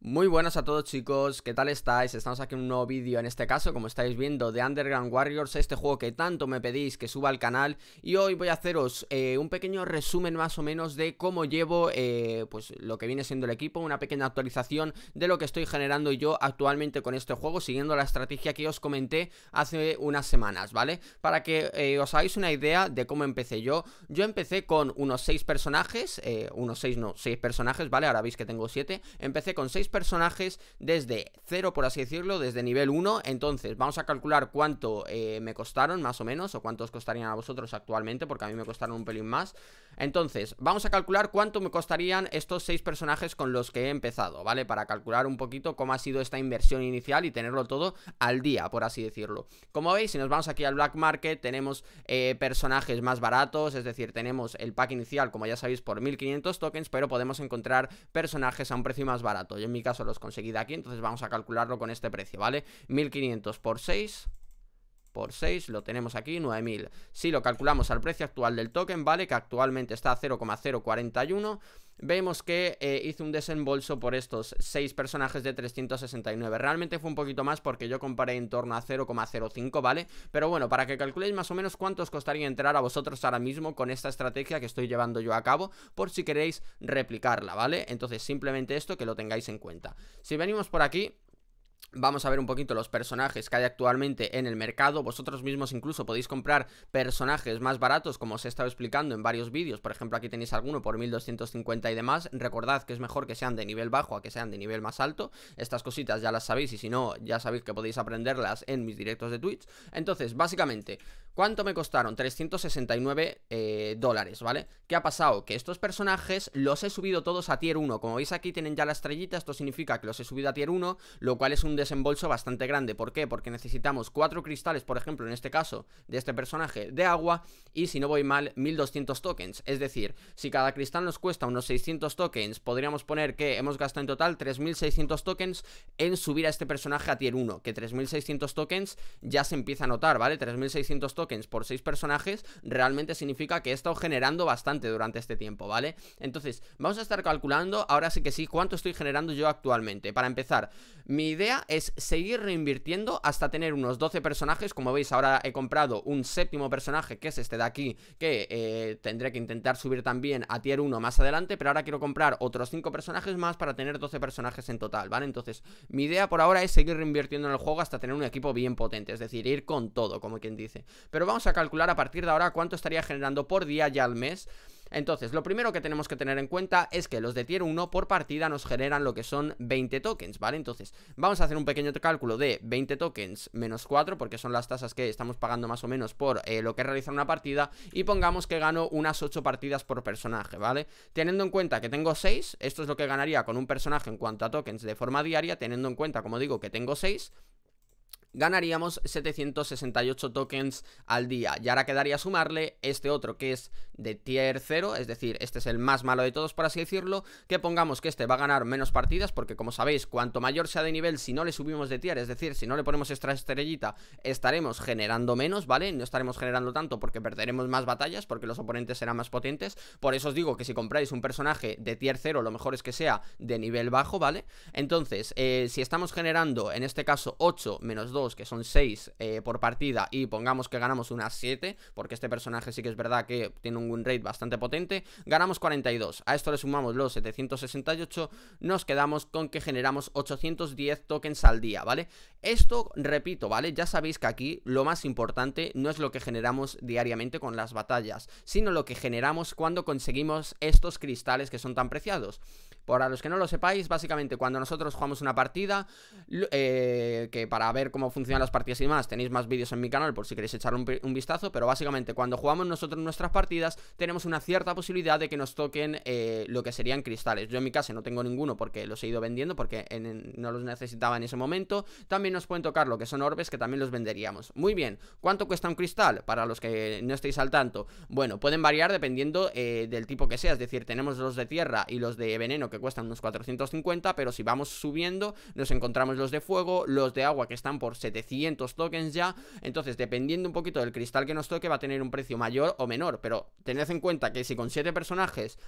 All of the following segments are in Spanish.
Muy buenas a todos chicos, ¿qué tal estáis? Estamos aquí en un nuevo vídeo, en este caso como estáis viendo de Underground Warriors, este juego que tanto me pedís que suba al canal y hoy voy a haceros eh, un pequeño resumen más o menos de cómo llevo eh, pues lo que viene siendo el equipo, una pequeña actualización de lo que estoy generando yo actualmente con este juego siguiendo la estrategia que os comenté hace unas semanas, ¿vale? Para que eh, os hagáis una idea de cómo empecé yo, yo empecé con unos 6 personajes, unos 6 no, 6 personajes, ¿vale? Ahora veis que tengo 7, empecé con 6 personajes desde cero, por así decirlo, desde nivel 1. Entonces, vamos a calcular cuánto eh, me costaron, más o menos, o cuántos costarían a vosotros actualmente, porque a mí me costaron un pelín más. Entonces, vamos a calcular cuánto me costarían estos seis personajes con los que he empezado, ¿vale? Para calcular un poquito cómo ha sido esta inversión inicial y tenerlo todo al día, por así decirlo. Como veis, si nos vamos aquí al Black Market, tenemos eh, personajes más baratos, es decir, tenemos el pack inicial, como ya sabéis, por 1500 tokens, pero podemos encontrar personajes a un precio más barato. en mi caso los conseguí de aquí, entonces vamos a calcularlo con este precio, ¿vale? 1500 por 6 por 6, lo tenemos aquí, 9.000. Si lo calculamos al precio actual del token, ¿vale? Que actualmente está a 0,041 vemos que eh, hice un desembolso por estos 6 personajes de 369. Realmente fue un poquito más porque yo comparé en torno a 0,05, ¿vale? Pero bueno, para que calculéis más o menos cuánto os costaría entrar a vosotros ahora mismo con esta estrategia que estoy llevando yo a cabo, por si queréis replicarla, ¿vale? Entonces simplemente esto que lo tengáis en cuenta. Si venimos por aquí... Vamos a ver un poquito los personajes que hay actualmente en el mercado. Vosotros mismos incluso podéis comprar personajes más baratos, como os he estado explicando en varios vídeos. Por ejemplo, aquí tenéis alguno por 1250 y demás. Recordad que es mejor que sean de nivel bajo a que sean de nivel más alto. Estas cositas ya las sabéis y si no, ya sabéis que podéis aprenderlas en mis directos de Twitch. Entonces, básicamente, ¿Cuánto me costaron? 369 eh, dólares, ¿vale? ¿Qué ha pasado? Que estos personajes los he subido todos a tier 1. Como veis aquí tienen ya la estrellita, esto significa que los he subido a tier 1, lo cual es un desembolso bastante grande. ¿Por qué? Porque necesitamos 4 cristales, por ejemplo, en este caso, de este personaje de agua, y si no voy mal, 1200 tokens. Es decir, si cada cristal nos cuesta unos 600 tokens, podríamos poner que hemos gastado en total 3600 tokens en subir a este personaje a tier 1, que 3600 tokens ya se empieza a notar, ¿vale? 3600 tokens por 6 personajes, realmente significa que he estado generando bastante durante este tiempo, ¿vale? Entonces, vamos a estar calculando, ahora sí que sí, cuánto estoy generando yo actualmente. Para empezar, mi idea es seguir reinvirtiendo hasta tener unos 12 personajes, como veis ahora he comprado un séptimo personaje, que es este de aquí, que eh, tendré que intentar subir también a tier 1 más adelante, pero ahora quiero comprar otros 5 personajes más para tener 12 personajes en total, ¿vale? Entonces, mi idea por ahora es seguir reinvirtiendo en el juego hasta tener un equipo bien potente, es decir, ir con todo, como quien dice pero vamos a calcular a partir de ahora cuánto estaría generando por día ya al mes. Entonces, lo primero que tenemos que tener en cuenta es que los de tier 1 por partida nos generan lo que son 20 tokens, ¿vale? Entonces, vamos a hacer un pequeño cálculo de 20 tokens menos 4, porque son las tasas que estamos pagando más o menos por eh, lo que es realizar una partida, y pongamos que gano unas 8 partidas por personaje, ¿vale? Teniendo en cuenta que tengo 6, esto es lo que ganaría con un personaje en cuanto a tokens de forma diaria, teniendo en cuenta, como digo, que tengo 6, ganaríamos 768 tokens al día. Y ahora quedaría sumarle este otro que es de tier 0, es decir, este es el más malo de todos por así decirlo, que pongamos que este va a ganar menos partidas porque como sabéis, cuanto mayor sea de nivel, si no le subimos de tier, es decir, si no le ponemos extra estrellita, estaremos generando menos, ¿vale? No estaremos generando tanto porque perderemos más batallas, porque los oponentes serán más potentes, por eso os digo que si compráis un personaje de tier 0, lo mejor es que sea de nivel bajo, ¿vale? Entonces, eh, si estamos generando, en este caso, 8 menos 2, que son 6 eh, por partida, y pongamos que ganamos unas 7, porque este personaje sí que es verdad que tiene un win bastante potente, ganamos 42. A esto le sumamos los 768, nos quedamos con que generamos 810 tokens al día, ¿vale? Esto, repito, ¿vale? Ya sabéis que aquí lo más importante no es lo que generamos diariamente con las batallas, sino lo que generamos cuando conseguimos estos cristales que son tan preciados. Para los que no lo sepáis, básicamente cuando nosotros jugamos una partida, eh, que para ver cómo funcionan las partidas y demás tenéis más vídeos en mi canal por si queréis echar un, vistazo, pero básicamente cuando jugamos nosotros nuestras partidas, tenemos una cierta posibilidad de que nos toquen eh, lo que serían cristales. Yo en mi casa no tengo ninguno porque los he ido vendiendo, porque no los necesitaba en ese momento. También nos pueden tocar lo que son orbes, que también los venderíamos. Muy bien, ¿cuánto cuesta un cristal? Para los que no estéis al tanto, bueno, pueden variar dependiendo eh, del tipo que sea, es decir, tenemos los de tierra y los de veneno que cuestan unos 450, pero si vamos subiendo nos encontramos los de fuego, los de agua que están por 700 tokens ya, entonces dependiendo un poquito del cristal que nos toque va a tener un precio mayor o menor, pero tened en cuenta que si con 7 personajes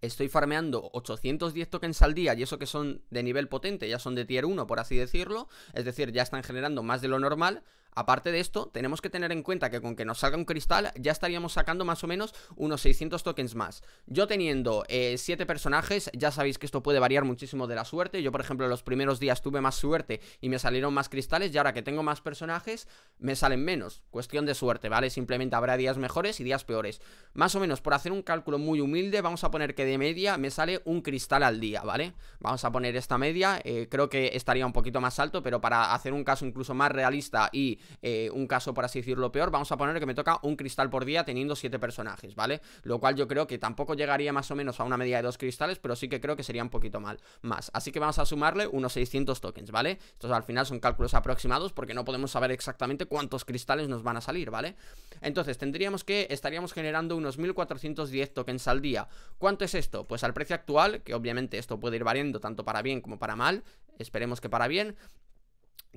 estoy farmeando 810 tokens al día y eso que son de nivel potente, ya son de tier 1 por así decirlo, es decir, ya están generando más de lo normal, Aparte de esto, tenemos que tener en cuenta que con que nos salga un cristal ya estaríamos sacando más o menos unos 600 tokens más. Yo teniendo 7 eh, personajes, ya sabéis que esto puede variar muchísimo de la suerte. Yo, por ejemplo, los primeros días tuve más suerte y me salieron más cristales y ahora que tengo más personajes, me salen menos. Cuestión de suerte, ¿vale? Simplemente habrá días mejores y días peores. Más o menos, por hacer un cálculo muy humilde, vamos a poner que de media me sale un cristal al día, ¿vale? Vamos a poner esta media, eh, creo que estaría un poquito más alto, pero para hacer un caso incluso más realista y eh, un caso, por así decirlo, peor, vamos a poner que me toca un cristal por día teniendo 7 personajes, ¿vale? Lo cual yo creo que tampoco llegaría más o menos a una media de 2 cristales, pero sí que creo que sería un poquito mal, más. Así que vamos a sumarle unos 600 tokens, ¿vale? Estos al final son cálculos aproximados porque no podemos saber exactamente cuántos cristales nos van a salir, ¿vale? Entonces tendríamos que, estaríamos generando unos 1410 tokens al día. ¿Cuánto es esto? Pues al precio actual, que obviamente esto puede ir variando tanto para bien como para mal, esperemos que para bien,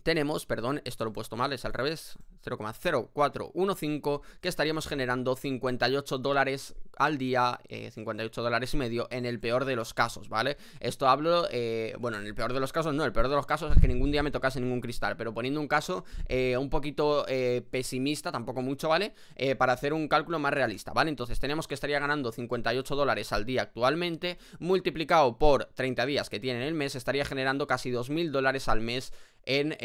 tenemos, perdón, esto lo he puesto mal, es al revés, 0,0415, que estaríamos generando 58 dólares al día, 58 eh, dólares y medio en el peor de los casos, ¿vale? Esto hablo, eh, bueno, en el peor de los casos, no, el peor de los casos es que ningún día me tocase ningún cristal, pero poniendo un caso eh, un poquito pesimista, tampoco mucho, ¿vale? para hacer un cálculo más realista, ¿vale? Entonces tenemos que estaría ganando 58 dólares al día actualmente, multiplicado por 30 días que tiene en el mes, estaría generando casi 2.000 dólares al mes en,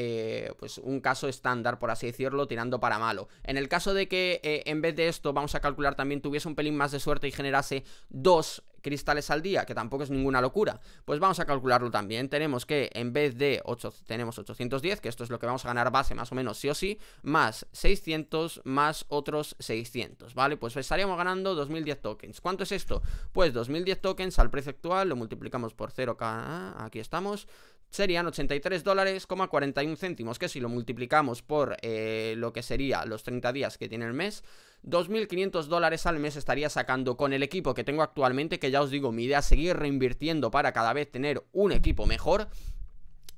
pues, un caso estándar, por así decirlo, tirando para malo. En el caso de que eh, en vez de esto, vamos a calcular también, tuviese un pelín más de suerte y generase dos cristales al día, que tampoco es ninguna locura, pues vamos a calcularlo también. Tenemos que en vez de 8, tenemos 810, que esto es lo que vamos a ganar base más o menos sí o sí, más 600 más otros 600, ¿vale? Pues estaríamos ganando 2010 tokens. ¿Cuánto es esto? Pues 2010 tokens al precio actual, lo multiplicamos por 0, ah, aquí estamos, serían 83 dólares, 41 céntimos, que si lo multiplicamos por eh, lo que sería los 30 días que tiene el mes, 2.500 dólares al mes estaría sacando con el equipo que tengo actualmente, que ya os digo, mi idea es seguir reinvirtiendo para cada vez tener un equipo mejor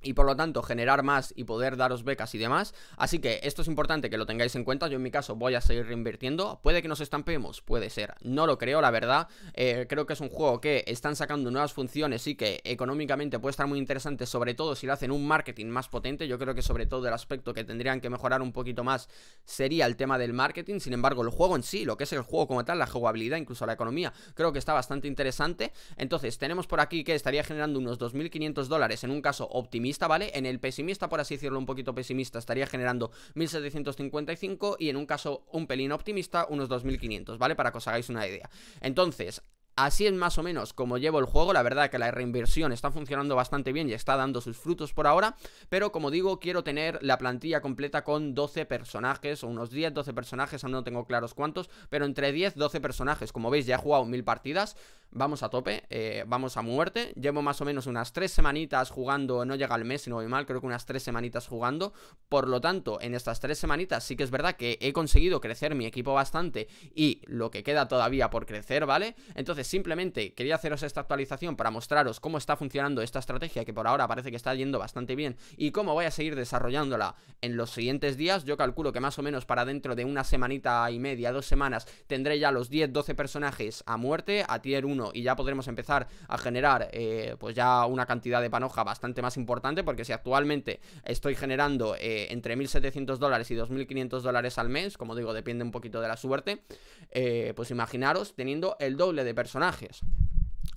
y por lo tanto generar más y poder daros becas y demás. Así que esto es importante que lo tengáis en cuenta. Yo en mi caso voy a seguir reinvirtiendo. Puede que nos estampemos, puede ser. No lo creo, la verdad. Eh, creo que es un juego que están sacando nuevas funciones y que económicamente puede estar muy interesante, sobre todo si lo hacen un marketing más potente. Yo creo que sobre todo el aspecto que tendrían que mejorar un poquito más sería el tema del marketing. Sin embargo, el juego en sí, lo que es el juego como tal, la jugabilidad, incluso la economía, creo que está bastante interesante. Entonces, tenemos por aquí que estaría generando unos 2.500 dólares en un caso optimista ¿vale? En el pesimista, por así decirlo, un poquito pesimista, estaría generando 1755 y en un caso un pelín optimista, unos 2500, ¿vale? Para que os hagáis una idea. Entonces, Así es más o menos como llevo el juego, la verdad que la reinversión está funcionando bastante bien y está dando sus frutos por ahora, pero como digo, quiero tener la plantilla completa con 12 personajes, o unos 10, 12 personajes, aún no tengo claros cuántos, pero entre 10, 12 personajes, como veis ya he jugado mil partidas, vamos a tope, eh, vamos a muerte, llevo más o menos unas 3 semanitas jugando, no llega el mes si no voy mal, creo que unas 3 semanitas jugando, por lo tanto, en estas 3 semanitas sí que es verdad que he conseguido crecer mi equipo bastante y lo que queda todavía por crecer, ¿vale? Entonces, simplemente quería haceros esta actualización para mostraros cómo está funcionando esta estrategia que por ahora parece que está yendo bastante bien y cómo voy a seguir desarrollándola en los siguientes días. Yo calculo que más o menos para dentro de una semanita y media, dos semanas, tendré ya los 10-12 personajes a muerte, a tier 1 y ya podremos empezar a generar eh, pues ya una cantidad de panoja bastante más importante porque si actualmente estoy generando eh, entre 1.700 dólares y 2.500 dólares al mes, como digo, depende un poquito de la suerte, eh, pues imaginaros teniendo el doble de personajes personajes.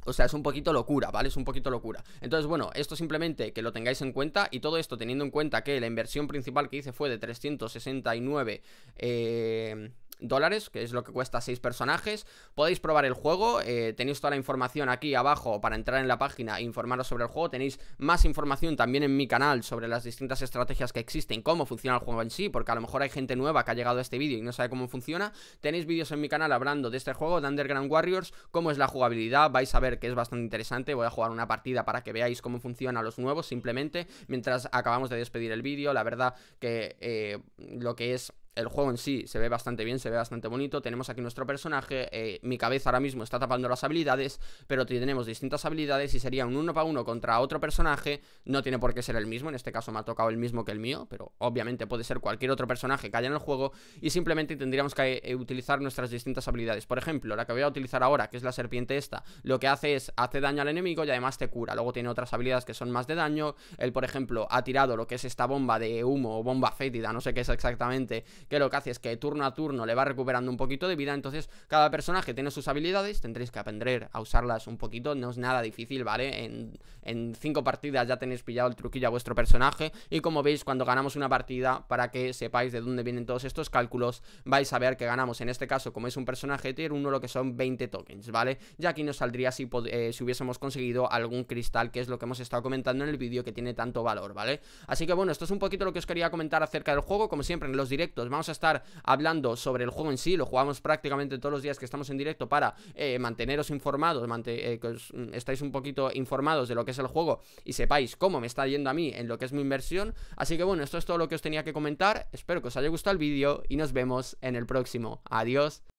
O sea, es un poquito locura, ¿vale? Es un poquito locura. Entonces, bueno, esto simplemente que lo tengáis en cuenta y todo esto teniendo en cuenta que la inversión principal que hice fue de 369... Eh dólares, que es lo que cuesta 6 personajes. Podéis probar el juego, eh, tenéis toda la información aquí abajo para entrar en la página e informaros sobre el juego. Tenéis más información también en mi canal sobre las distintas estrategias que existen, cómo funciona el juego en sí, porque a lo mejor hay gente nueva que ha llegado a este vídeo y no sabe cómo funciona. Tenéis vídeos en mi canal hablando de este juego, de Underground Warriors, cómo es la jugabilidad, vais a ver que es bastante interesante. Voy a jugar una partida para que veáis cómo funciona los nuevos simplemente, mientras acabamos de despedir el vídeo. La verdad que eh, lo que es el juego en sí se ve bastante bien, se ve bastante bonito. Tenemos aquí nuestro personaje. Eh, mi cabeza ahora mismo está tapando las habilidades, pero tenemos distintas habilidades y sería un uno para uno contra otro personaje. No tiene por qué ser el mismo, en este caso me ha tocado el mismo que el mío, pero obviamente puede ser cualquier otro personaje que haya en el juego y simplemente tendríamos que eh, utilizar nuestras distintas habilidades. Por ejemplo, la que voy a utilizar ahora, que es la serpiente esta, lo que hace es hace daño al enemigo y además te cura. Luego tiene otras habilidades que son más de daño. Él, por ejemplo, ha tirado lo que es esta bomba de humo o bomba fétida, no sé qué es exactamente que lo que hace es que turno a turno le va recuperando un poquito de vida, entonces cada personaje tiene sus habilidades, tendréis que aprender a usarlas un poquito, no es nada difícil, ¿vale? En, cinco partidas ya tenéis pillado el truquillo a vuestro personaje y como veis cuando ganamos una partida, para que sepáis de dónde vienen todos estos cálculos, vais a ver que ganamos en este caso, como es un personaje tier 1, lo que son 20 tokens, ¿vale? Ya aquí nos saldría si, eh, si hubiésemos conseguido algún cristal, que es lo que hemos estado comentando en el vídeo, que tiene tanto valor, ¿vale? Así que bueno, esto es un poquito lo que os quería comentar acerca del juego, como siempre en los directos, vamos a estar hablando sobre el juego en sí, lo jugamos prácticamente todos los días que estamos en directo para eh, manteneros informados, eh, que os, mm, estáis un poquito informados de lo que es el juego y sepáis cómo me está yendo a mí en lo que es mi inversión. Así que bueno, esto es todo lo que os tenía que comentar, espero que os haya gustado el vídeo y nos vemos en el próximo. Adiós.